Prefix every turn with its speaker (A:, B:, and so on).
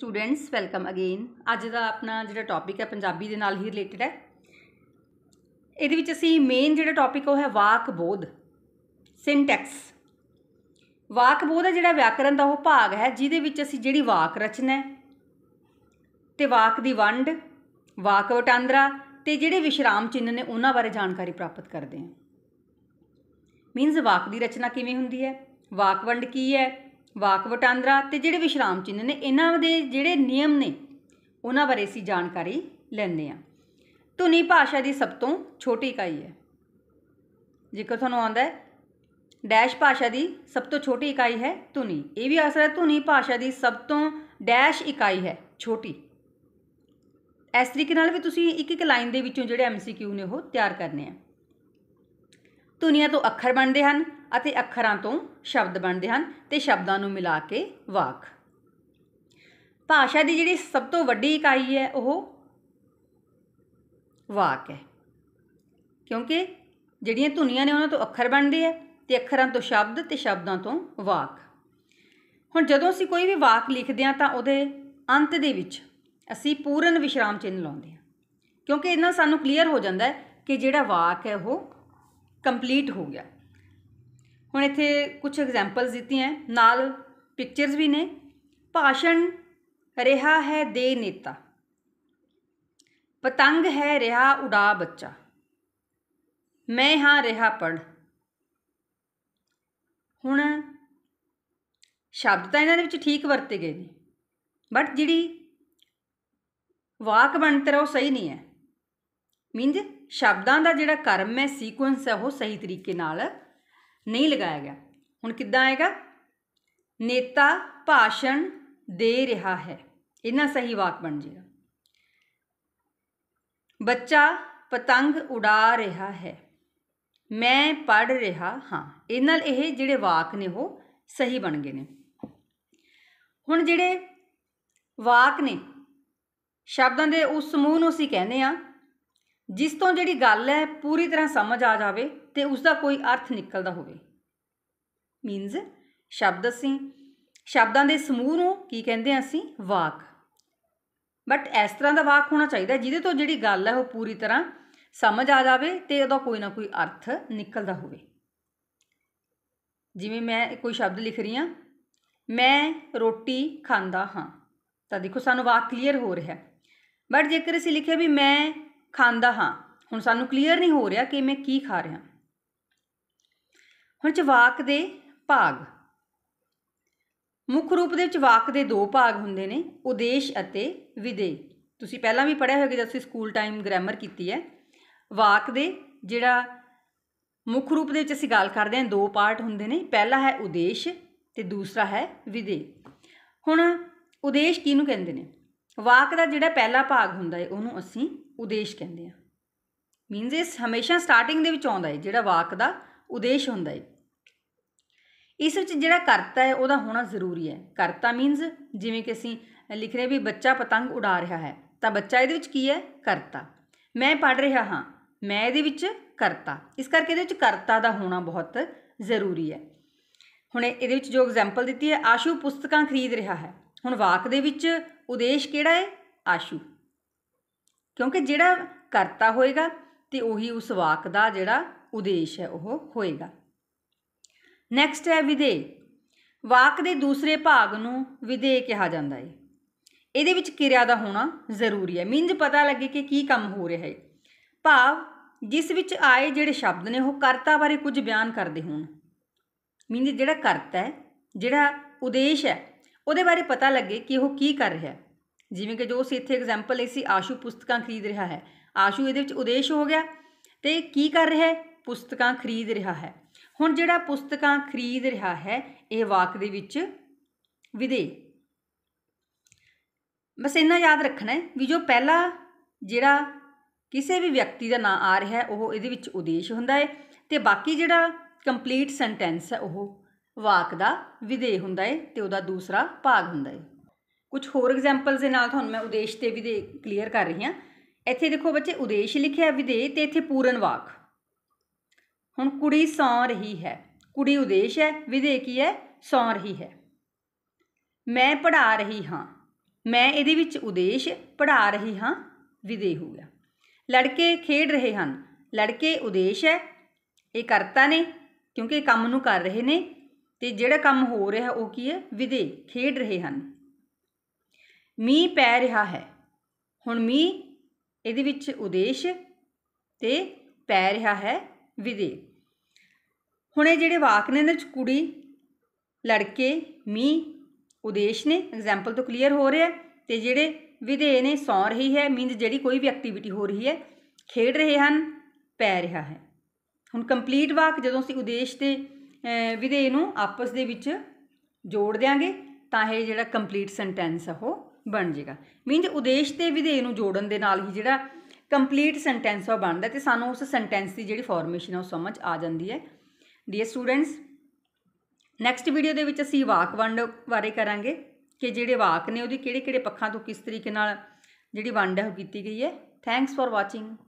A: students welcome again ਅੱਜ ਦਾ ਆਪਣਾ ਜਿਹੜਾ ਟੌਪਿਕ ਹੈ ਪੰਜਾਬੀ ਦੇ ਨਾਲ ਹੀ ਰਿਲੇਟਡ ਹੈ ਇਹਦੇ ਵਿੱਚ ਅਸੀਂ ਮੇਨ ਜਿਹੜਾ ਟੌਪਿਕ ਉਹ ਹੈ ਵਾਕ ਬੋਧ ਸਿੰਟੈਕਸ ਵਾਕ ਬੋਧ ਹੈ ਜਿਹੜਾ ਵਿਆਕਰਨ ਦਾ ਉਹ ਭਾਗ ਹੈ ਜਿਹਦੇ ਵਿੱਚ ਅਸੀਂ ਜਿਹੜੀ ਵਾਕ ਰਚਨਾ ਤੇ ਵਾਕ ਦੀ ਵੰਡ ਵਾਕ ਵਟਾਂਦਰਾ ਤੇ ਜਿਹੜੇ ਵਿਸ਼ਰਾਮ ਚਿੰਨ੍ਹ ਨੇ ਉਹਨਾਂ ਬਾਰੇ ਜਾਣਕਾਰੀ ਪ੍ਰਾਪਤ ਕਰਦੇ ਹਾਂ ਮੀਨਸ ਵਾਕ ਦੀ ਰਚਨਾ ਕਿਵੇਂ ਹੁੰਦੀ ਹੈ ਵਾਕ ਵੰਡ ਕੀ ਹੈ ਵਾਕ ਵਟਾਂਦਰਾ ਤੇ ਜਿਹੜੇ ਵਿਸ਼ਰਾਮ ਚਿੰਨ੍ਹ ਨੇ ਇਹਨਾਂ ਦੇ ਜਿਹੜੇ ਨਿਯਮ ਨੇ ਉਹਨਾਂ ਬਾਰੇ ਅਸੀਂ ਜਾਣਕਾਰੀ ਲੈਂਦੇ ਆ ਧੁਨੀ ਭਾਸ਼ਾ ਦੀ ਸਭ ਤੋਂ ਛੋਟੀ ਇਕਾਈ ਹੈ ਜੇਕਰ ਤੁਹਾਨੂੰ ਆਉਂਦਾ ਹੈ ਡੈਸ਼ ਭਾਸ਼ਾ ਦੀ ਸਭ ਤੋਂ ਛੋਟੀ ਇਕਾਈ ਹੈ ਧੁਨੀ ਇਹ ਵੀ ਅਸਰ ਹੈ ਧੁਨੀ ਭਾਸ਼ਾ ਦੀ ਸਭ ਤੋਂ ਡੈਸ਼ ਇਕਾਈ ਹੈ ਛੋਟੀ ਇਸ ਤਰੀਕੇ ਨਾਲ ਵੀ ਤੁਸੀਂ ਇੱਕ ਇੱਕ ਲਾਈਨ ਦੇ ਵਿੱਚੋਂ ਜਿਹੜੇ ਐਮਸੀਕਿਊ ਨੇ ਉਹ ਤਿਆਰ ਕਰਨੇ ਆ ਧੁਨੀਆਂ ਤੋਂ ਅੱਖਰ ਬਣਦੇ ਹਨ ਅਤੇ ਅੱਖਰਾਂ ਤੋਂ ਸ਼ਬਦ ਬਣਦੇ ਹਨ ਤੇ ਸ਼ਬਦਾਂ ਨੂੰ ਮਿਲਾ ਕੇ ਵਾਕ ਭਾਸ਼ਾ ਦੀ ਜਿਹੜੀ ਸਭ ਤੋਂ ਵੱਡੀ ਇਕਾਈ ਹੈ ਉਹ ਵਾਕ ਹੈ ਕਿਉਂਕਿ ਜਿਹੜੀਆਂ ਧੁਨੀਆਂ ਨੇ ਉਹਨਾਂ ਤੋਂ ਅੱਖਰ ਬਣਦੇ ਆ ਤੇ ਅੱਖਰਾਂ ਤੋਂ ਸ਼ਬਦ ਤੇ ਸ਼ਬਦਾਂ ਤੋਂ ਵਾਕ ਹੁਣ ਜਦੋਂ ਅਸੀਂ ਕੋਈ ਵੀ ਵਾਕ ਲਿਖਦੇ ਆ ਤਾਂ ਉਹਦੇ ਅੰਤ ਦੇ ਵਿੱਚ ਅਸੀਂ ਪੂਰਨ ਵਿਸ਼ਰਾਮ ਚਿੰਨ ਲਾਉਂਦੇ ਆ ਕਿਉਂਕਿ ਇਹਨਾਂ ਸਾਨੂੰ ਕਲੀਅਰ ਹੋ ਜਾਂਦਾ ਹੈ ਕਿ ਜਿਹੜਾ ਵਾਕ ਹੈ ਉਹ ਕੰਪਲੀਟ ਹੋ ਗਿਆ ਹੁਣ ਇੱਥੇ ਕੁਝ ਐਗਜ਼ਾਮਪਲਸ ਦਿੱਤੀਆਂ ਨਾਲ ਪਿਕਚਰਸ ਵੀ ਨੇ ਭਾਸ਼ਣ ਰਿਹਾ ਹੈ ਦੇ ਨੇਤਾ ਪਤੰਗ ਹੈ ਰਿਹਾ ਉਡਾ ਬੱਚਾ ਮੈਂ ਹਾਂ ਰਿਹਾ ਪੜ ਹੁਣ ਸ਼ਬਦ ਤਾਂ ਇਹਨਾਂ ਦੇ ਵਿੱਚ ਠੀਕ ਵਰਤੇ ਗਏ ਨੇ ਬਟ ਜਿਹੜੀ ਵਾਕ ਬਣਤਰ ਉਹ ਸਹੀ ਨਹੀਂ ਹੈ ਮੀਨਜ਼ ਸ਼ਬਦਾਂ ਦਾ ਜਿਹੜਾ ਕਰਮ ਹੈ ਸੀਕੁਐਂਸ ਹੈ ਉਹ ਸਹੀ ਤਰੀਕੇ ਨਾਲ ਨਹੀਂ ਲਗਾਇਆ ਗਿਆ ਹੁਣ ਕਿੱਦਾਂ ਆਏਗਾ ਨੇਤਾ ਭਾਸ਼ਣ ਦੇ ਰਿਹਾ ਹੈ ਇਹਨਾਂ ਸਹੀ ਵਾਕ ਬਣ ਜਾਏਗਾ ਬੱਚਾ ਪਤੰਗ ਉਡਾ ਰਿਹਾ ਹੈ ਮੈਂ ਪੜ ਰਿਹਾ ਹਾਂ ਇਹ ਨਾਲ ਇਹ ਜਿਹੜੇ ਵਾਕ ਨੇ ਉਹ ਸਹੀ ਬਣ ਗਏ ਨੇ ਹੁਣ ਜਿਹੜੇ ਵਾਕ ਨੇ ਸ਼ਬਦਾਂ ਦੇ ਉਸ ਸਮੂਹ ਨੂੰ ਅਸੀਂ ਕਹਿੰਦੇ ਆ ਜਿਸ ਤੋਂ ਜਿਹੜੀ ਗੱਲ ਹੈ ਪੂਰੀ ਤਰ੍ਹਾਂ ਸਮਝ ਆ ਜਾਵੇ ਤੇ ਉਸ ਦਾ ਕੋਈ ਅਰਥ ਨਿਕਲਦਾ ਹੋਵੇ ਮੀਨਸ ਸ਼ਬਦ ਅਸੀਂ ਸ਼ਬਦਾਂ ਦੇ ਸਮੂਹ ਨੂੰ ਕੀ ਕਹਿੰਦੇ ਆ ਅਸੀਂ ਵਾਕ ਬਟ ਇਸ ਤਰ੍ਹਾਂ ਦਾ ਵਾਕ ਹੋਣਾ ਚਾਹੀਦਾ ਜਿਹਦੇ ਤੋਂ ਜਿਹੜੀ ਗੱਲ ਹੈ ਉਹ ਪੂਰੀ ਤਰ੍ਹਾਂ ਸਮਝ ਆ ਜਾਵੇ ਤੇ ਉਹਦਾ ਕੋਈ ਨਾ ਕੋਈ ਅਰਥ ਨਿਕਲਦਾ ਹੋਵੇ ਜਿਵੇਂ ਮੈਂ ਕੋਈ ਸ਼ਬਦ ਲਿਖ ਰਹੀ ਹਾਂ ਮੈਂ ਰੋਟੀ ਖਾਂਦਾ ਹਾਂ ਤਾਂ ਦੇਖੋ ਸਾਨੂੰ ਵਾਕ ਕਲੀਅਰ ਹੋ ਰਿਹਾ ਬਟ ਜੇਕਰ ਅਸੀਂ ਲਿਖਿਆ ਵੀ ਮੈਂ ਖਾਂਦਾ ਹਾਂ ਹੁਣ ਸਾਨੂੰ ਕਲੀਅਰ ਨਹੀਂ ਹੋ ਰਿਹਾ ਕਿ ਮੈਂ ਕੀ ਖਾ ਰਿਹਾ ਹੁਣ ਚਵਾਕ ਦੇ ਭਾਗ ਮੁੱਖ ਰੂਪ ਦੇ ਵਿੱਚ ਵਾਕ ਦੇ ਦੋ ਭਾਗ ਹੁੰਦੇ ਨੇ ਉਦੇਸ਼ ਅਤੇ ਵਿਦੇ ਤੁਸੀਂ ਪਹਿਲਾਂ ਵੀ ਪੜ੍ਹਿਆ ਹੋਵੇਗਾ ਜਦ ਅਸੀਂ ਸਕੂਲ ਟਾਈਮ ਗ੍ਰਾਮਰ ਕੀਤੀ ਹੈ ਵਾਕ ਦੇ ਜਿਹੜਾ ਮੁੱਖ ਰੂਪ ਦੇ ਵਿੱਚ ਅਸੀਂ ਗੱਲ ਕਰਦੇ ਹਾਂ ਦੋ ਪਾਰਟ ਹੁੰਦੇ ਨੇ ਪਹਿਲਾ ਹੈ ਉਦੇਸ਼ ਤੇ ਦੂਸਰਾ ਹੈ ਵਿਦੇ ਹੁਣ ਉਦੇਸ਼ ਕਿਹਨੂੰ ਕਹਿੰਦੇ ਨੇ ਵਾਕ ਦਾ ਜਿਹੜਾ ਪਹਿਲਾ ਭਾਗ ਹੁੰਦਾ ਹੈ ਉਹਨੂੰ ਅਸੀਂ ਉਦੇਸ਼ ਕਹਿੰਦੇ ਆ ਮੀਨਸ ਇਸ ਹਮੇਸ਼ਾ ਸਟਾਰਟਿੰਗ ਦੇ ਵਿੱਚ ਆਉਂਦਾ ਹੈ ਜਿਹੜਾ ਵਾਕ ਦਾ ਉਦੇਸ਼ ਹੁੰਦਾ ਹੈ ਇਸ ਵਿੱਚ ਜਿਹੜਾ ਕਰਤਾ ਹੈ ਉਹਦਾ ਹੋਣਾ ਜ਼ਰੂਰੀ ਹੈ ਕਰਤਾ ਮੀਨਸ ਜਿਵੇਂ ਕਿ ਅਸੀਂ ਲਿਖ ਰਹੇ ਵੀ ਬੱਚਾ ਪਤੰਗ ਉਡਾ ਰਿਹਾ ਹੈ ਤਾਂ ਬੱਚਾ ਇਹਦੇ ਵਿੱਚ ਕੀ ਹੈ ਕਰਤਾ ਮੈਂ ਪੜ ਰਿਹਾ ਹਾਂ ਮੈਂ ਇਹਦੇ ਵਿੱਚ ਕਰਤਾ ਇਸ ਕਰਕੇ ਇਹਦੇ ਵਿੱਚ ਕਰਤਾ ਦਾ ਹੋਣਾ ਬਹੁਤ ਜ਼ਰੂਰੀ ਹੈ ਹੁਣ ਇਹਦੇ ਵਿੱਚ ਜੋ ਐਗਜ਼ਾਮਪਲ ਦਿੱਤੀ ਹੈ ਆਸ਼ੂ ਪੁਸਤਕਾਂ ਖਰੀਦ ਰਿਹਾ ਹੈ ਹੁਣ ਵਾਕ ਦੇ ਵਿੱਚ ਉਦੇਸ਼ ਕਿਹੜਾ ਹੈ ਆਸ਼ੂ ਕਿਉਂਕਿ ਜਿਹੜਾ ਕਰਤਾ ਹੋਏਗਾ ਤੇ ਉਹੀ ਉਸ ਵਾਕ ਦਾ ਜਿਹੜਾ ਉਦੇਸ਼ ਹੈ ਉਹ ਹੋਏਗਾ ਨੈਕਸਟ ਹੈ ਵਿਦੇ ਵਾਕ ਦੇ ਦੂਸਰੇ ਭਾਗ ਨੂੰ ਵਿਦੇ ਕਿਹਾ ਜਾਂਦਾ ਹੈ ਇਹਦੇ ਵਿੱਚ ਕਿਰਿਆ ਦਾ ਹੋਣਾ ਜ਼ਰੂਰੀ ਹੈ ਮੀਨਜ਼ ਪਤਾ ਲੱਗੇ ਕਿ ਕੀ ਕੰਮ ਹੋ ਰਿਹਾ ਹੈ ਭਾਵ ਜਿਸ ਵਿੱਚ ਆਏ ਜਿਹੜੇ ਸ਼ਬਦ ਨੇ ਉਹ ਕਰਤਾ ਬਾਰੇ ਕੁਝ ਬਿਆਨ ਕਰਦੇ ਹੋਣ ਮੀਨਜ਼ ਜਿਹੜਾ ਕਰਤਾ ਹੈ ਜਿਹੜਾ ਉਦੇਸ਼ ਹੈ ਉਹਦੇ ਬਾਰੇ ਪਤਾ ਲੱਗੇ ਕਿ ਉਹ ਕੀ ਕਰ ਰਿਹਾ ਜਿਵੇਂ ਕਿ ਜੋ ਉਸ ਇੱਥੇ ਐਗਜ਼ਾਮਪਲ ਲਈ ਸੀ ਆਸ਼ੂ ਪੁਸਤਕਾਂ ਖਰੀਦ ਰਿਹਾ ਹੈ ਆਸ਼ੂ ਇਹਦੇ ਵਿੱਚ ਉਦੇਸ਼ ਹੋ ਗਿਆ ਤੇ ਕੀ ਕਰ ਰਿਹਾ ਹੈ ਪੁਸਤਕਾਂ ਖਰੀਦ ਰਿਹਾ ਹੈ ਹੁਣ ਜਿਹੜਾ ਪੁਸਤਕਾਂ ਖਰੀਦ ਰਿਹਾ ਹੈ ਇਹ ਵਾਕ ਦੇ ਵਿੱਚ ਵਿਦੇ ਬਸ ਇਹਨਾਂ ਯਾਦ ਰੱਖਣਾ ਹੈ ਵੀ ਜੋ ਪਹਿਲਾ ਜਿਹੜਾ ਕਿਸੇ ਵੀ ਵਿਅਕਤੀ ਦਾ ਨਾਮ ਆ ਰਿਹਾ ਉਹ ਇਹਦੇ ਵਿੱਚ ਉਦੇਸ਼ ਹੁੰਦਾ ਹੈ ਤੇ ਬਾਕੀ ਜਿਹੜਾ ਕੰਪਲੀਟ ਸੈਂਟੈਂਸ ਹੈ ਉਹ ਵਾਕ ਦਾ ਵਿਦੇ ਹੁੰਦਾ ਹੈ ਤੇ ਉਹਦਾ ਦੂਸਰਾ ਭਾਗ ਹੁੰਦਾ ਹੈ ਕੁਝ ਹੋਰ ਐਗਜ਼ਾਮਪਲਸ ਦੇ ਨਾਲ ਤੁਹਾਨੂੰ ਮੈਂ ਉਦੇਸ਼ ਤੇ ਵਿਦੇ ਕਲੀਅਰ ਕਰ ਰਹੀ ਹਾਂ ਇੱਥੇ ਦੇਖੋ ਬੱਚੇ ਉਦੇਸ਼ ਲਿਖਿਆ ਵਿਦੇ ਤੇ ਇੱਥੇ ਪੂਰਨ ਵਾਕ ਹੁਣ ਕੁੜੀ ਸੌਂ ਰਹੀ ਹੈ ਕੁੜੀ ਉਦੇਸ਼ ਹੈ ਵਿਦੇ ਕੀ ਹੈ ਸੌਂ ਰਹੀ ਹੈ ਮੈਂ ਪੜ੍ਹਾ ਰਹੀ ਹਾਂ ਮੈਂ ਇਹਦੇ ਵਿੱਚ ਉਦੇਸ਼ ਪੜ੍ਹਾ ਰਹੀ ਹਾਂ ਵਿਦੇ ਹੋ ਗਿਆ ਲੜਕੇ ਖੇਡ ਰਹੇ ਹਨ ਲੜਕੇ ਉਦੇਸ਼ ਹੈ ਇਹ ਕਰਤਾ ਨੇ ਕਿਉਂਕਿ ਕੰਮ ਨੂੰ ਕਰ ਰਹੇ ਨੇ ਤੇ ਜਿਹੜਾ ਕੰਮ ਹੋ ਰਿਹਾ ਉਹ ਕੀ ਹੈ ਵਿਦੇ ਖੇਡ ਰਹੇ ਹਨ ਮੀ ਪੈ ਰਿਹਾ ਹੈ ਹੁਣ ਮੀ ਇਹਦੇ ਵਿੱਚ ਉਦੇਸ਼ ਤੇ ਪੈ ਰਿਹਾ ਹੈ ਵਿਦੇ ਹੁਣ ਇਹ ਜਿਹੜੇ ਵਾਕ ਨੇ ਇਹਨਾਂ ਚ ਕੁੜੀ ਲੜਕੇ ਮੀ ਉਦੇਸ਼ ਨੇ ਐਗਜ਼ਾਮਪਲ ਤੋਂ ਕਲੀਅਰ ਹੋ ਰਿਹਾ ਤੇ ਜਿਹੜੇ ਵਿਦੇ ਨੇ ਸੌ ਰਹੀ ਹੈ ਮੀਨਸ ਜਿਹੜੀ ਕੋਈ ਵੀ ਐਕਟੀਵਿਟੀ ਹੋ ਰਹੀ ਹੈ ਖੇਡ ਰਹੇ ਹਨ ਪੈ ਰਿਹਾ ਹੈ ਹੁਣ ਕੰਪਲੀਟ ਵਾਕ ਜਦੋਂ ਅਸੀਂ ਉਦੇਸ਼ ਤੇ ਵਿਧੇ ਨੂੰ ਆਪਸ ਦੇ ਵਿੱਚ ਜੋੜ ਦਿਆਂਗੇ ਤਾਂ ਇਹ ਜਿਹੜਾ ਕੰਪਲੀਟ ਸੈਂਟੈਂਸ ਆ ਉਹ ਬਣ ਜਾਏਗਾ ਮੀਨਸ ਉਦੇਸ਼ ਤੇ ਵਿਧੇ ਨੂੰ ਜੋੜਨ ਦੇ ਨਾਲ ਹੀ ਜਿਹੜਾ ਕੰਪਲੀਟ ਸੈਂਟੈਂਸ ਉਹ ਬਣਦਾ ਤੇ ਸਾਨੂੰ ਉਸ ਸੈਂਟੈਂਸ ਦੀ ਜਿਹੜੀ ਫਾਰਮੇਸ਼ਨ ਆ ਉਹ ਸਮਝ ਆ ਜਾਂਦੀ ਹੈ ਡੀਅਰ ਸਟੂਡੈਂਟਸ ਨੈਕਸਟ ਵੀਡੀਓ ਦੇ ਵਿੱਚ ਅਸੀਂ ਵਾਕ ਵੰਡ ਬਾਰੇ ਕਰਾਂਗੇ ਕਿ ਜਿਹੜੇ ਵਾਕ ਨੇ ਉਹਦੀ ਕਿਹੜੇ ਕਿਹੜੇ ਪੱਖਾਂ ਤੋਂ ਕਿਸ ਤਰੀਕੇ ਨਾਲ ਜਿਹੜੀ ਵੰਡ ਹੈ ਉਹ ਕੀਤੀ ਗਈ ਹੈ ਥੈਂਕਸ ਫਾਰ ਵਾਚਿੰਗ